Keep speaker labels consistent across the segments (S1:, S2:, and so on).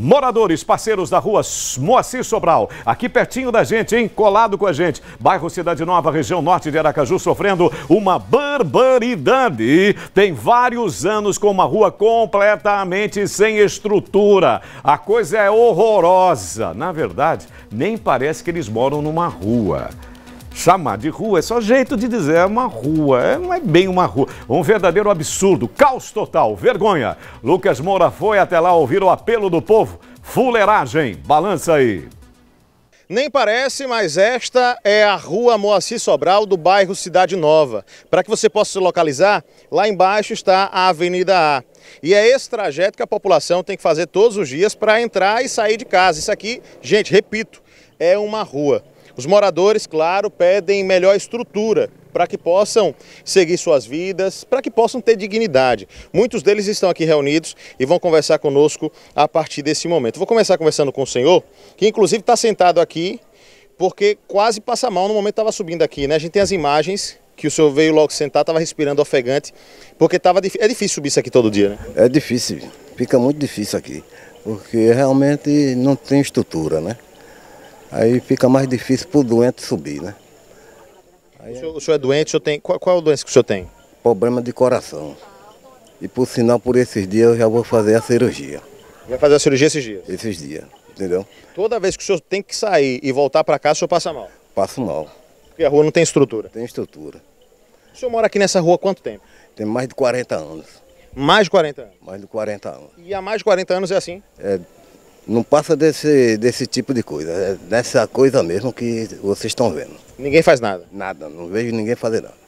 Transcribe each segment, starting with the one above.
S1: Moradores, parceiros da rua Moacir Sobral, aqui pertinho da gente, hein? Colado com a gente. Bairro Cidade Nova, região norte de Aracaju, sofrendo uma barbaridade. Tem vários anos com uma rua completamente sem estrutura. A coisa é horrorosa. Na verdade, nem parece que eles moram numa rua. Chamar de rua é só jeito de dizer, é uma rua, é, não é bem uma rua. Um verdadeiro absurdo, caos total, vergonha. Lucas Moura foi até lá ouvir o apelo do povo. Fuleiragem, balança aí. Nem parece, mas esta
S2: é a rua Moacir Sobral do bairro Cidade Nova. Para que você possa se localizar, lá embaixo está a Avenida A. E é esse trajeto que a população tem que fazer todos os dias para entrar e sair de casa. Isso aqui, gente, repito, é uma rua. Os moradores, claro, pedem melhor estrutura para que possam seguir suas vidas, para que possam ter dignidade. Muitos deles estão aqui reunidos e vão conversar conosco a partir desse momento. Vou começar conversando com o senhor, que inclusive está sentado aqui, porque quase passa mal no momento estava subindo aqui, né? A gente tem as imagens que o senhor veio logo sentar, estava respirando ofegante, porque tava é difícil subir isso aqui todo dia, né?
S3: É difícil, fica muito difícil aqui, porque realmente não tem estrutura, né? aí fica mais difícil para o doente subir, né?
S2: Aí, o, senhor, o, senhor, é doente, o senhor tem. Qual, qual é a doença que o senhor tem? Problema de
S3: coração. E por sinal, por esses dias eu já vou fazer a cirurgia.
S2: Vai fazer a cirurgia esses
S3: dias? Esses dias, entendeu?
S2: Toda vez que o senhor tem que sair e voltar para cá, o senhor passa mal?
S3: Passo mal. Porque a rua não tem estrutura? Tem estrutura. O senhor mora aqui nessa rua há quanto tempo? Tem mais de 40 anos. Mais de 40 anos? Mais de 40 anos.
S2: E há mais de 40 anos é assim?
S3: É, não passa desse, desse tipo de coisa, é dessa coisa mesmo que vocês estão vendo. Ninguém faz nada? Nada, não vejo ninguém fazer nada.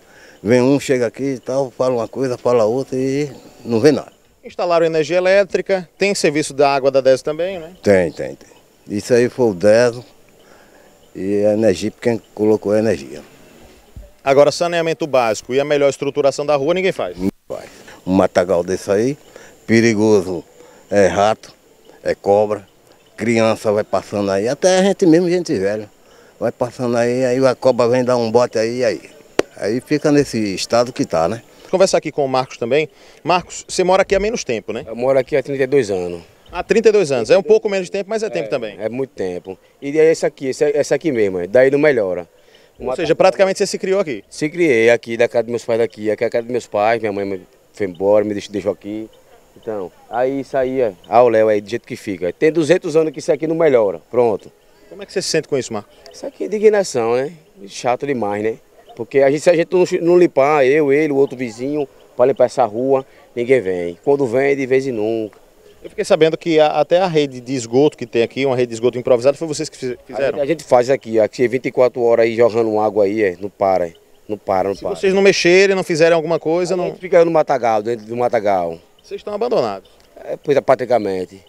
S3: Vem um, chega aqui e tal, fala uma coisa, fala outra e não vê nada.
S2: Instalaram energia elétrica,
S3: tem serviço da água da DES também, né? Tem, tem, tem. Isso aí foi o DES e a energia, quem colocou a energia.
S2: Agora, saneamento básico e a melhor estruturação da rua ninguém faz?
S3: Ninguém faz. Um matagal desse aí, perigoso, é rato é cobra, criança vai passando aí, até a gente mesmo, gente velha, vai passando aí, aí a cobra vem dar um bote aí, aí, aí fica nesse estado que tá, né? Conversar aqui com o
S2: Marcos também. Marcos, você mora aqui há menos tempo, né? Eu moro aqui há 32 anos. Há 32
S4: anos, é um pouco menos de tempo, mas é tempo é, também. É muito tempo. E é esse aqui, esse, é, esse aqui mesmo, é. daí não melhora. Ou seja, praticamente você se criou aqui? Se criei aqui, da casa dos meus pais aqui. aqui é a casa dos meus pais, minha mãe foi embora, me deixou aqui. Então, aí isso aí, é, ah, o Léo aí, é do jeito que fica. Tem 200 anos que isso aqui não melhora, pronto. Como é que você se sente com isso, Marco? Isso aqui é indignação, né? Chato demais, né? Porque a gente, se a gente não, não limpar, eu, ele, o outro vizinho, para limpar essa rua, ninguém vem. Quando vem, de vez em nunca.
S2: Eu fiquei sabendo que a, até a
S4: rede de esgoto que tem aqui, uma rede de esgoto improvisada, foi vocês que fizeram? A, a gente faz aqui, aqui 24 horas aí jogando água aí, é, não para, não para, não Se para. Se vocês não
S2: mexerem, não fizerem alguma coisa, a não... A gente fica no matagal, dentro do matagal. Vocês estão abandonados? É, pois é, praticamente.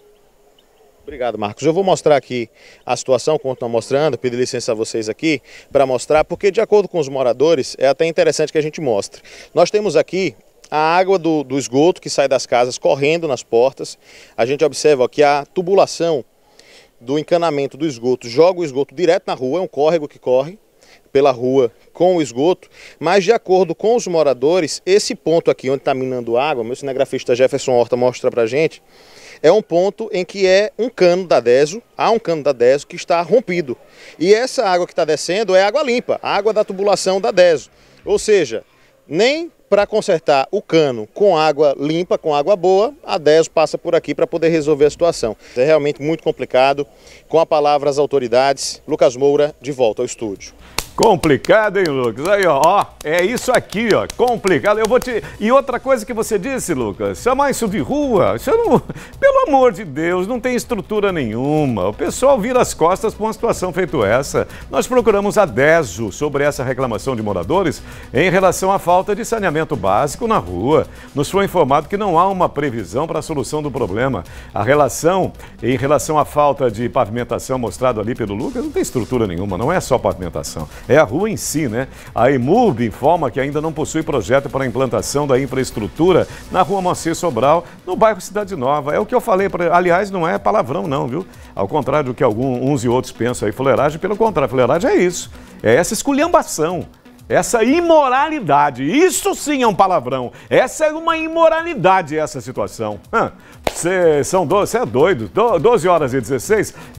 S2: Obrigado, Marcos. Eu vou mostrar aqui a situação, como estão mostrando, pedir licença a vocês aqui para mostrar, porque de acordo com os moradores, é até interessante que a gente mostre. Nós temos aqui a água do, do esgoto que sai das casas correndo nas portas. A gente observa que a tubulação do encanamento do esgoto joga o esgoto direto na rua, é um córrego que corre pela rua com o esgoto, mas de acordo com os moradores, esse ponto aqui onde está minando água, meu cinegrafista Jefferson Horta mostra para gente, é um ponto em que é um cano da DESO, há um cano da DESO que está rompido. E essa água que está descendo é água limpa, água da tubulação da DESO. Ou seja, nem para consertar o cano com água limpa, com água boa, a DESO passa por aqui para poder resolver a situação. É realmente muito complicado. Com a palavra às autoridades, Lucas Moura de volta ao estúdio.
S1: Complicado, hein, Lucas? Aí, ó, ó, é isso aqui, ó, complicado. Eu vou te... E outra coisa que você disse, Lucas, chamar isso de rua, isso não... Pelo amor de Deus, não tem estrutura nenhuma. O pessoal vira as costas por uma situação feito essa. Nós procuramos a DESO sobre essa reclamação de moradores em relação à falta de saneamento básico na rua. Nos foi informado que não há uma previsão para a solução do problema. A relação, em relação à falta de pavimentação mostrado ali pelo Lucas, não tem estrutura nenhuma, não é só pavimentação é a rua em si, né? A Imub informa que ainda não possui projeto para a implantação da infraestrutura na rua Moacir Sobral, no bairro Cidade Nova. É o que eu falei, pra... aliás, não é palavrão não, viu? Ao contrário do que alguns e outros pensam aí, fuleiragem, pelo contrário, fuleiragem é isso, é essa esculhambação essa imoralidade. Isso sim é um palavrão. Essa é uma imoralidade, essa situação. Você ah, é doido. 12 horas e 16.